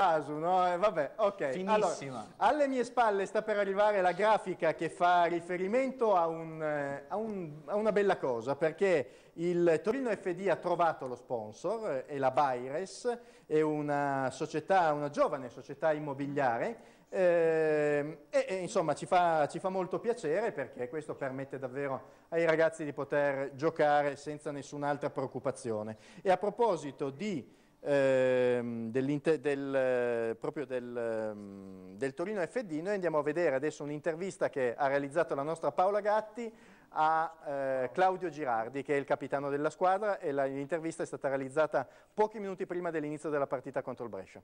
caso, no? Eh, vabbè, ok. Finissima. Allora, alle mie spalle sta per arrivare la grafica che fa riferimento a, un, eh, a, un, a una bella cosa, perché il Torino FD ha trovato lo sponsor, eh, è la Bayres, è una società, una giovane società immobiliare, eh, e, e, insomma ci fa, ci fa molto piacere perché questo permette davvero ai ragazzi di poter giocare senza nessun'altra preoccupazione. E a proposito di Ehm, eh, ehm, del, proprio del, del Torino FD, noi andiamo a vedere adesso un'intervista che ha realizzato la nostra Paola Gatti a eh, Claudio Girardi che è il capitano della squadra e l'intervista è stata realizzata pochi minuti prima dell'inizio della partita contro il Brescia.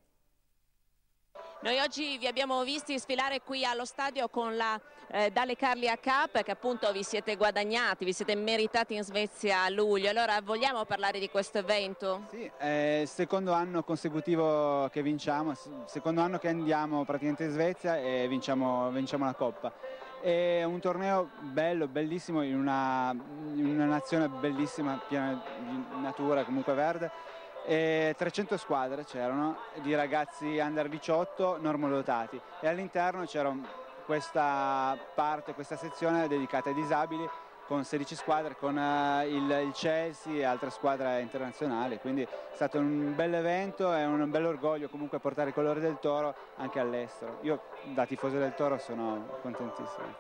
Noi oggi vi abbiamo visti sfilare qui allo stadio con la eh, Dalle Carlia Cup che appunto vi siete guadagnati, vi siete meritati in Svezia a luglio. Allora vogliamo parlare di questo evento? Sì, è il secondo anno consecutivo che vinciamo, secondo anno che andiamo praticamente in Svezia e vinciamo, vinciamo la Coppa. È un torneo bello, bellissimo, in una, in una nazione bellissima, piena di natura, comunque verde e 300 squadre c'erano di ragazzi under 18 normodotati e all'interno c'era questa parte, questa sezione dedicata ai disabili con 16 squadre, con uh, il, il, Chelsea e altre squadre internazionali, quindi è stato un bel evento e un bel orgoglio comunque portare i colori del Toro anche all'estero. Io da tifoso del Toro sono contentissimo.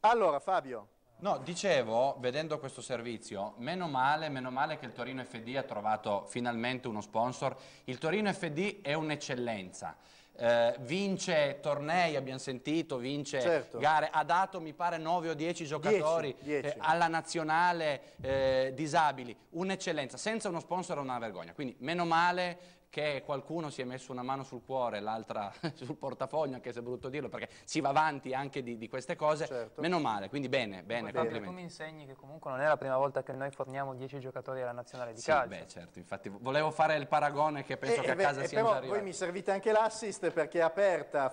Allora Fabio, No, dicevo, vedendo questo servizio, meno male, meno male che il Torino FD ha trovato finalmente uno sponsor. Il Torino FD è un'eccellenza. Eh, vince tornei, abbiamo sentito, vince certo. gare, ha dato mi pare 9 o 10 giocatori dieci, dieci. Eh, alla nazionale eh, disabili, un'eccellenza, senza uno sponsor è una vergogna, quindi meno male che qualcuno si è messo una mano sul cuore, l'altra sul portafoglio, anche se è brutto dirlo, perché si va avanti anche di, di queste cose, certo. meno male, quindi bene, bene, bene. complimenti. Tu mi insegni che comunque non è la prima volta che noi forniamo 10 giocatori alla nazionale di sì, calcio. beh certo, infatti volevo fare il paragone che penso e, eh, che a eh, casa sia eh, già arrivato. Poi mi servite anche l'assist perché è aperta,